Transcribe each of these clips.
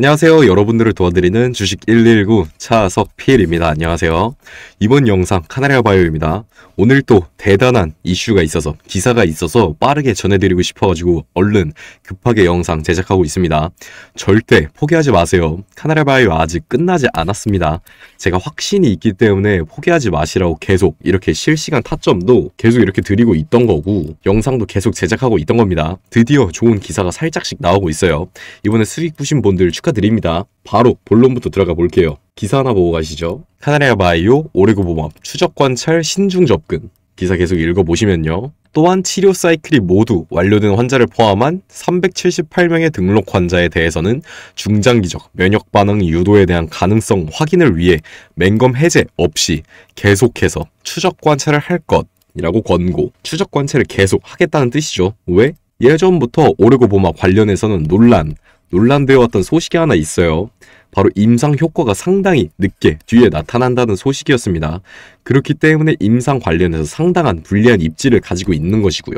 안녕하세요. 여러분들을 도와드리는 주식 119 차석필입니다. 안녕하세요. 이번 영상 카나리아 바이오입니다. 오늘 또 대단한 이슈가 있어서 기사가 있어서 빠르게 전해드리고 싶어가지고 얼른 급하게 영상 제작하고 있습니다. 절대 포기하지 마세요. 카나리아 바이오 아직 끝나지 않았습니다. 제가 확신이 있기 때문에 포기하지 마시라고 계속 이렇게 실시간 타점도 계속 이렇게 드리고 있던 거고 영상도 계속 제작하고 있던 겁니다. 드디어 좋은 기사가 살짝씩 나오고 있어요. 이번에 수익 보신 분들 축하 축하드립니다. 바로 본론부터 들어가 볼게요. 기사 하나 보고 가시죠. 카나리아 바이오, 오레고보맙, 추적관찰, 신중 접근. 기사 계속 읽어보시면요. 또한 치료 사이클이 모두 완료된 환자를 포함한 378명의 등록 환자에 대해서는 중장기적 면역 반응 유도에 대한 가능성 확인을 위해 맹검 해제 없이 계속해서 추적 관찰을 할 것이라고 권고. 추적 관찰을 계속 하겠다는 뜻이죠. 왜? 예전부터 오르고보마 관련해서는 논란, 논란되어 왔던 소식이 하나 있어요. 바로 임상 효과가 상당히 늦게 뒤에 나타난다는 소식이었습니다. 그렇기 때문에 임상 관련해서 상당한 불리한 입지를 가지고 있는 것이고요.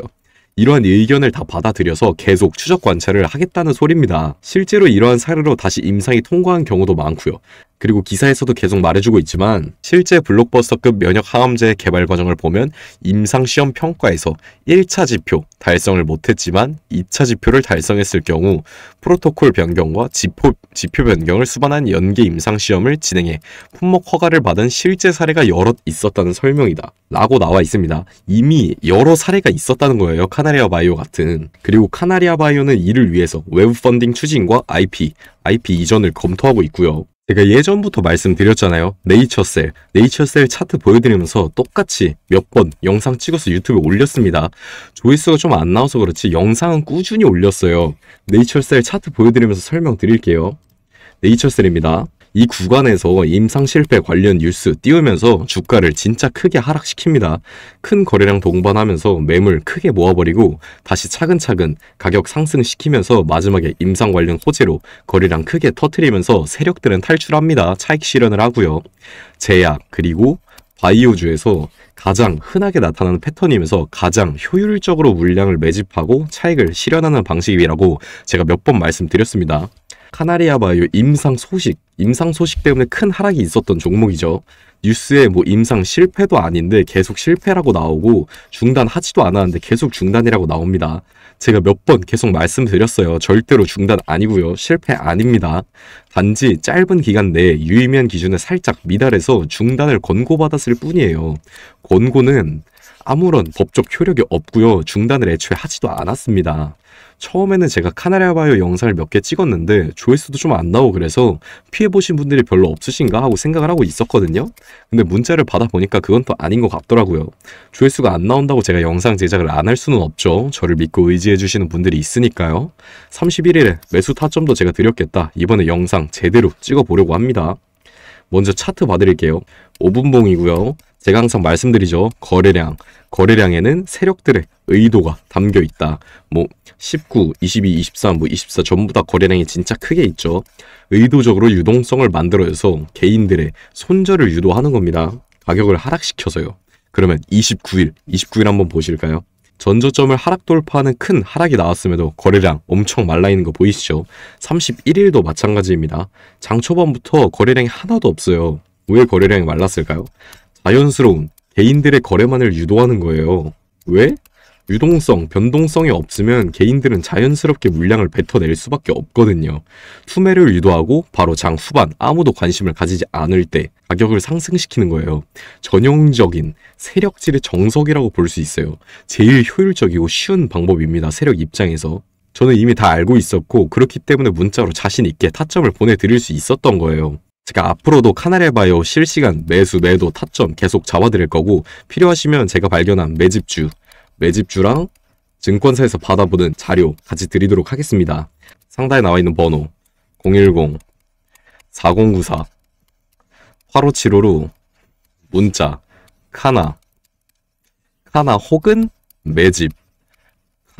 이러한 의견을 다 받아들여서 계속 추적 관찰을 하겠다는 소리입니다. 실제로 이러한 사례로 다시 임상이 통과한 경우도 많고요. 그리고 기사에서도 계속 말해주고 있지만 실제 블록버스터급 면역 항암제 개발 과정을 보면 임상시험 평가에서 1차 지표 달성을 못했지만 2차 지표를 달성했을 경우 프로토콜 변경과 지표, 지표 변경을 수반한 연계 임상시험을 진행해 품목 허가를 받은 실제 사례가 여럿 있었다는 설명이다 라고 나와 있습니다. 이미 여러 사례가 있었다는 거예요. 카나리아 바이오 같은. 그리고 카나리아 바이오는 이를 위해서 외부 펀딩 추진과 IP, IP 이전을 검토하고 있고요. 제가 예전부터 말씀드렸잖아요. 네이처셀, 네이처셀 차트 보여드리면서 똑같이 몇 번 영상 찍어서 유튜브에 올렸습니다. 조회수가 좀 안 나와서 그렇지 영상은 꾸준히 올렸어요. 네이처셀 차트 보여드리면서 설명드릴게요. 네이처셀입니다. 이 구간에서 임상 실패 관련 뉴스 띄우면서 주가를 진짜 크게 하락시킵니다. 큰 거래량 동반하면서 매물 크게 모아버리고 다시 차근차근 가격 상승시키면서 마지막에 임상 관련 호재로 거래량 크게 터트리면서 세력들은 탈출합니다. 차익 실현을 하고요. 제약 그리고 바이오주에서 가장 흔하게 나타나는 패턴이면서 가장 효율적으로 물량을 매집하고 차익을 실현하는 방식이라고 제가 몇 번 말씀드렸습니다. 카나리아 바이오 임상 소식, 임상 소식 때문에 큰 하락이 있었던 종목이죠. 뉴스에 뭐 임상 실패도 아닌데 계속 실패라고 나오고 중단하지도 않았는데 계속 중단이라고 나옵니다. 제가 몇 번 계속 말씀드렸어요. 절대로 중단 아니고요. 실패 아닙니다. 단지 짧은 기간 내에 유의미한 기준에 살짝 미달해서 중단을 권고받았을 뿐이에요. 권고는 아무런 법적 효력이 없고요. 중단을 애초에 하지도 않았습니다. 처음에는 제가 카나리아바이오 영상을 몇 개 찍었는데 조회수도 좀 안 나오고 그래서 피해보신 분들이 별로 없으신가 하고 생각을 하고 있었거든요. 근데 문자를 받아보니까 그건 또 아닌 것 같더라고요. 조회수가 안 나온다고 제가 영상 제작을 안 할 수는 없죠. 저를 믿고 의지해주시는 분들이 있으니까요. 31일에 매수 타점도 제가 드렸겠다. 이번에 영상 제대로 찍어보려고 합니다. 먼저 차트 봐드릴게요. 5분봉이고요. 제가 항상 말씀드리죠. 거래량. 거래량에는 세력들의 의도가 담겨 있다. 뭐 19, 22, 23, 뭐24 전부 다 거래량이 진짜 크게 있죠. 의도적으로 유동성을 만들어서 개인들의 손절을 유도하는 겁니다. 가격을 하락시켜서요. 그러면 29일, 29일 한번 보실까요? 전저점을 하락 돌파하는 큰 하락이 나왔음에도 거래량 엄청 말라있는 거 보이시죠? 31일도 마찬가지입니다. 장 초반부터 거래량이 하나도 없어요. 왜 거래량이 말랐을까요? 자연스러운 개인들의 거래만을 유도하는 거예요. 왜? 유동성, 변동성이 없으면 개인들은 자연스럽게 물량을 뱉어낼 수밖에 없거든요. 투매를 유도하고 바로 장 후반 아무도 관심을 가지지 않을 때 가격을 상승시키는 거예요. 전형적인 세력질의 정석이라고 볼 수 있어요. 제일 효율적이고 쉬운 방법입니다. 세력 입장에서. 저는 이미 다 알고 있었고 그렇기 때문에 문자로 자신 있게 타점을 보내드릴 수 있었던 거예요. 제가 앞으로도 카나레바요 실시간 매수 매도 타점 계속 잡아드릴 거고 필요하시면 제가 발견한 매집주, 매집주랑 증권사에서 받아보는 자료 같이 드리도록 하겠습니다. 상단에 나와 있는 번호 010 4094 8575로 문자 카나 카나 혹은 매집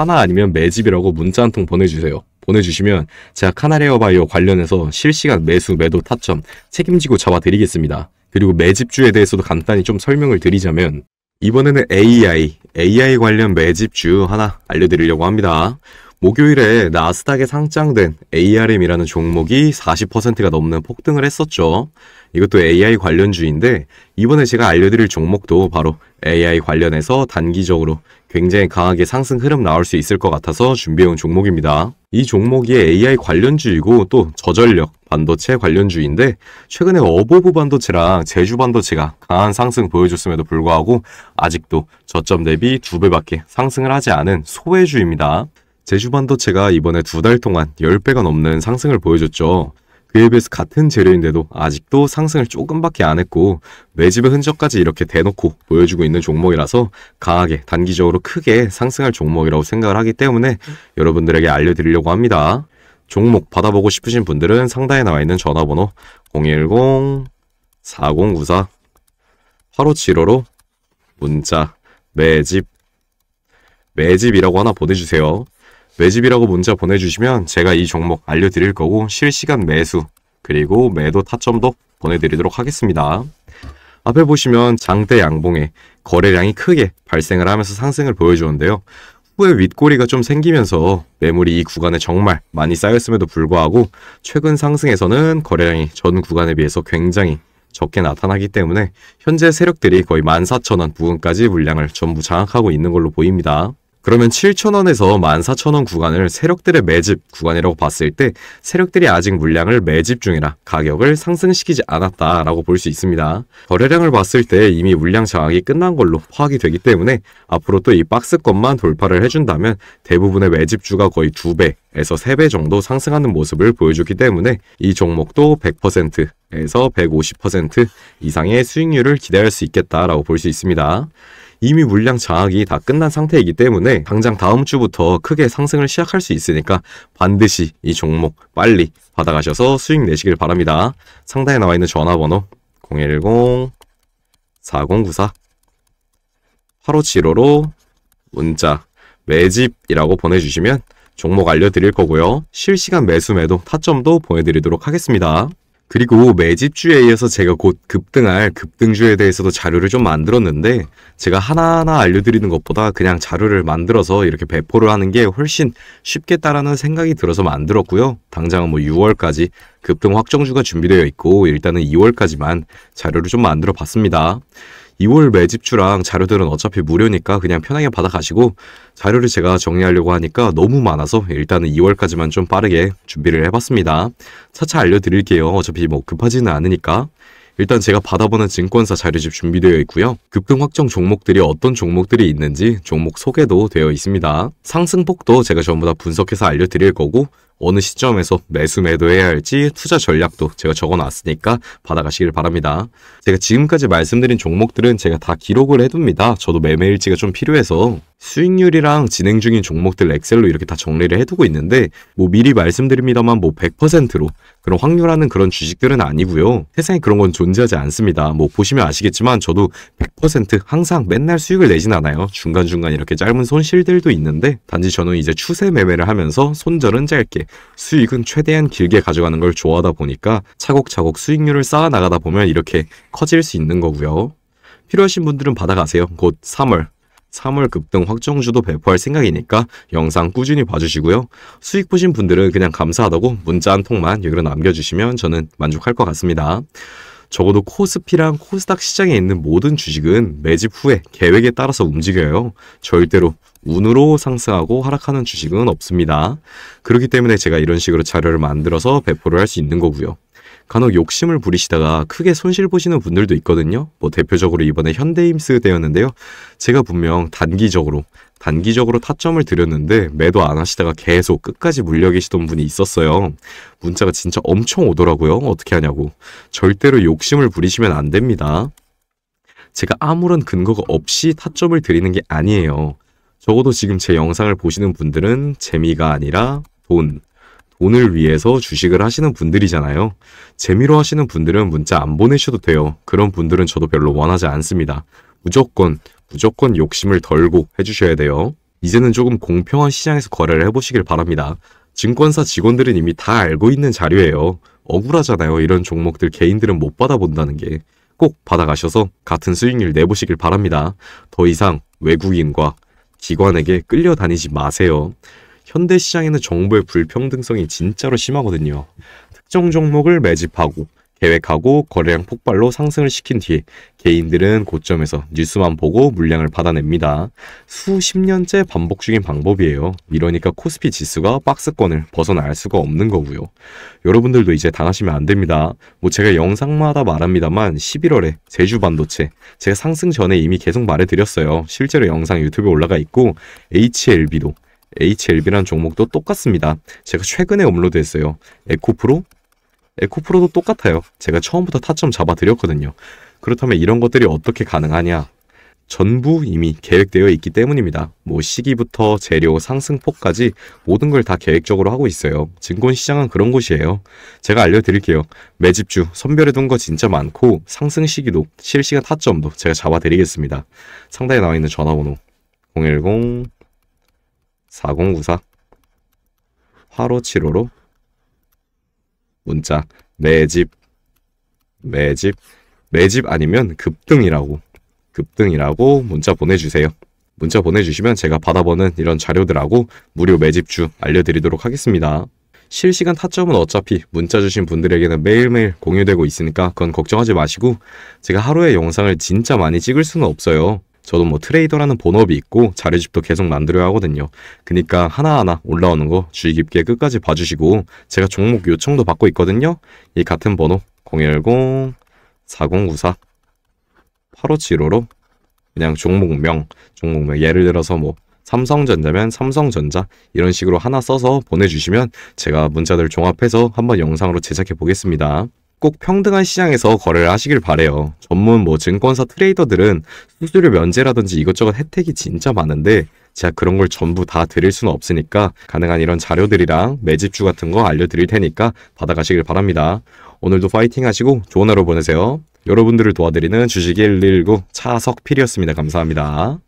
하나 아니면 매집이라고 문자 한 통 보내주세요. 보내주시면 제가 카나레어 바이오 관련해서 실시간 매수, 매도, 타점 책임지고 잡아드리겠습니다. 그리고 매집주에 대해서도 간단히 좀 설명을 드리자면 이번에는 AI, AI 관련 매집주 하나 알려드리려고 합니다. 목요일에 나스닥에 상장된 ARM이라는 종목이 40%가 넘는 폭등을 했었죠. 이것도 AI 관련주인데 이번에 제가 알려드릴 종목도 바로 AI 관련해서 단기적으로 굉장히 강하게 상승 흐름 나올 수 있을 것 같아서 준비해온 종목입니다. 이 종목이 AI 관련주이고 또 저전력 반도체 관련주인데 최근에 어버부 반도체랑 제주 반도체가 강한 상승 보여줬음에도 불구하고 아직도 저점 대비 두배밖에 상승을 하지 않은 소외주입니다. 제주 반도체가 이번에 두 달 동안 10배가 넘는 상승을 보여줬죠. 그에 비해서 같은 재료인데도 아직도 상승을 조금밖에 안 했고 매집의 흔적까지 이렇게 대놓고 보여주고 있는 종목이라서 강하게 단기적으로 크게 상승할 종목이라고 생각을 하기 때문에 여러분들에게 알려드리려고 합니다. 종목 받아보고 싶으신 분들은 상단에 나와 있는 전화번호 010-4094-8575로 문자 매집 매집이라고 하나 보내주세요. 외집이라고 문자 보내주시면 제가 이 종목 알려드릴 거고 실시간 매수 그리고 매도 타점도 보내드리도록 하겠습니다. 앞에 보시면 장대 양봉에 거래량이 크게 발생을 하면서 상승을 보여주는데요. 후에 윗꼬리가 좀 생기면서 매물이 이 구간에 정말 많이 쌓였음에도 불구하고 최근 상승에서는 거래량이 전 구간에 비해서 굉장히 적게 나타나기 때문에 현재 세력들이 거의 14,000원 부근까지 물량을 전부 장악하고 있는 걸로 보입니다. 그러면 7,000원에서 14,000원 구간을 세력들의 매집 구간이라고 봤을 때 세력들이 아직 물량을 매집 중이라 가격을 상승시키지 않았다라고 볼 수 있습니다. 거래량을 봤을 때 이미 물량 장악이 끝난 걸로 파악이 되기 때문에 앞으로 또 이 박스권만 돌파를 해준다면 대부분의 매집주가 거의 2배에서 3배 정도 상승하는 모습을 보여주기 때문에 이 종목도 100% 에서 150% 이상의 수익률을 기대할 수 있겠다라고 볼 수 있습니다. 이미 물량 장악이 다 끝난 상태이기 때문에 당장 다음 주부터 크게 상승을 시작할 수 있으니까 반드시 이 종목 빨리 받아가셔서 수익 내시길 바랍니다. 상단에 나와 있는 전화번호 010-4094-8575로 문자 매집이라고 보내주시면 종목 알려드릴 거고요. 실시간 매수 매도 타점도 보내드리도록 하겠습니다. 그리고 매집주에 의해서 제가 곧 급등할 급등주에 대해서도 자료를 좀 만들었는데 제가 하나하나 알려드리는 것보다 그냥 자료를 만들어서 이렇게 배포를 하는 게 훨씬 쉽겠다라는 생각이 들어서 만들었고요. 당장은 뭐 6월까지 급등 확정주가 준비되어 있고 일단은 2월까지만 자료를 좀 만들어 봤습니다. 2월 매집주랑 자료들은 어차피 무료니까 그냥 편하게 받아가시고 자료를 제가 정리하려고 하니까 너무 많아서 일단은 2월까지만 좀 빠르게 준비를 해봤습니다. 차차 알려드릴게요. 어차피 뭐 급하지는 않으니까. 일단 제가 받아보는 증권사 자료집 준비되어 있고요. 급등 확정 종목들이 어떤 종목들이 있는지 종목 소개도 되어 있습니다. 상승폭도 제가 전부 다 분석해서 알려드릴 거고 어느 시점에서 매수 매도해야 할지 투자 전략도 제가 적어놨으니까 받아가시길 바랍니다. 제가 지금까지 말씀드린 종목들은 제가 다 기록을 해둡니다. 저도 매매일지가 좀 필요해서 수익률이랑 진행 중인 종목들 엑셀로 이렇게 다 정리를 해두고 있는데 뭐 미리 말씀드립니다만 뭐 100%로 그런 확률하는 그런 주식들은 아니고요. 세상에 그런 건 존재하지 않습니다. 뭐 보시면 아시겠지만 저도 100% 항상 맨날 수익을 내진 않아요. 중간중간 이렇게 짧은 손실들도 있는데 단지 저는 이제 추세 매매를 하면서 손절은 짧게 수익은 최대한 길게 가져가는 걸 좋아하다 보니까 차곡차곡 수익률을 쌓아 나가다 보면 이렇게 커질 수 있는 거고요. 필요하신 분들은 받아가세요. 곧 3월 3월 급등 확정주도 배포할 생각이니까 영상 꾸준히 봐주시고요. 수익 보신 분들은 그냥 감사하다고 문자 한 통만 여기로 남겨주시면 저는 만족할 것 같습니다. 적어도 코스피랑 코스닥 시장에 있는 모든 주식은 매집 후에 계획에 따라서 움직여요. 절대로 운으로 상승하고 하락하는 주식은 없습니다. 그렇기 때문에 제가 이런 식으로 자료를 만들어서 배포를 할 수 있는 거고요. 간혹 욕심을 부리시다가 크게 손실 보시는 분들도 있거든요. 뭐 대표적으로 이번에 현대임스 때였는데요. 제가 분명 단기적으로 단기적으로 타점을 드렸는데 매도 안 하시다가 계속 끝까지 물려 계시던 분이 있었어요. 문자가 진짜 엄청 오더라고요. 어떻게 하냐고. 절대로 욕심을 부리시면 안 됩니다. 제가 아무런 근거가 없이 타점을 드리는 게 아니에요. 적어도 지금 제 영상을 보시는 분들은 재미가 아니라 돈, 오늘 위해서 주식을 하시는 분들이잖아요. 재미로 하시는 분들은 문자 안 보내셔도 돼요. 그런 분들은 저도 별로 원하지 않습니다. 무조건, 무조건 욕심을 덜고 해주셔야 돼요. 이제는 조금 공평한 시장에서 거래를 해보시길 바랍니다. 증권사 직원들은 이미 다 알고 있는 자료예요. 억울하잖아요. 이런 종목들 개인들은 못 받아본다는 게. 꼭 받아가셔서 같은 수익률 내보시길 바랍니다. 더 이상 외국인과 기관에게 끌려다니지 마세요. 현대 시장에는 정보의 불평등성이 진짜로 심하거든요. 특정 종목을 매집하고 계획하고 거래량 폭발로 상승을 시킨 뒤 개인들은 고점에서 뉴스만 보고 물량을 받아냅니다. 수십 년째 반복 중인 방법이에요. 이러니까 코스피 지수가 박스권을 벗어날 수가 없는 거고요. 여러분들도 이제 당하시면 안 됩니다. 뭐 제가 영상마다 말합니다만 11월에 제주 반도체 제가 상승 전에 이미 계속 말해드렸어요. 실제로 영상 유튜브에 올라가 있고 HLB도 HLB라는 종목도 똑같습니다. 제가 최근에 업로드했어요. 에코프로? 에코프로도 똑같아요. 제가 처음부터 타점 잡아드렸거든요. 그렇다면 이런 것들이 어떻게 가능하냐? 전부 이미 계획되어 있기 때문입니다. 뭐 시기부터 재료 상승폭까지 모든 걸 다 계획적으로 하고 있어요. 증권시장은 그런 곳이에요. 제가 알려드릴게요. 매집주 선별해둔 거 진짜 많고 상승 시기도 실시간 타점도 제가 잡아드리겠습니다. 상단에 나와 있는 전화번호 010 4094 화로 7 5로 문자 매집 매집 매집 아니면 급등이라고 급등이라고 문자 보내주세요. 문자 보내주시면 제가 받아보는 이런 자료들하고 무료 매집주 알려드리도록 하겠습니다. 실시간 타점은 어차피 문자 주신 분들에게는 매일매일 공유되고 있으니까 그건 걱정하지 마시고 제가 하루에 영상을 진짜 많이 찍을 수는 없어요. 저도 뭐 트레이더라는 본업이 있고 자료집도 계속 만들어야 하거든요. 그니까 하나하나 올라오는 거 주의 깊게 끝까지 봐주시고 제가 종목 요청도 받고 있거든요. 이 같은 번호 010-4094-8575로 그냥 종목명, 종목명 예를 들어서 뭐 삼성전자면 삼성전자 이런 식으로 하나 써서 보내주시면 제가 문자들 종합해서 한번 영상으로 제작해 보겠습니다. 꼭 평등한 시장에서 거래를 하시길 바래요. 전문 뭐 증권사 트레이더들은 수수료 면제라든지 이것저것 혜택이 진짜 많은데 제가 그런 걸 전부 다 드릴 수는 없으니까 가능한 이런 자료들이랑 매집주 같은 거 알려드릴 테니까 받아가시길 바랍니다. 오늘도 파이팅 하시고 좋은 하루 보내세요. 여러분들을 도와드리는 주식이 119 차석필이었습니다. 감사합니다.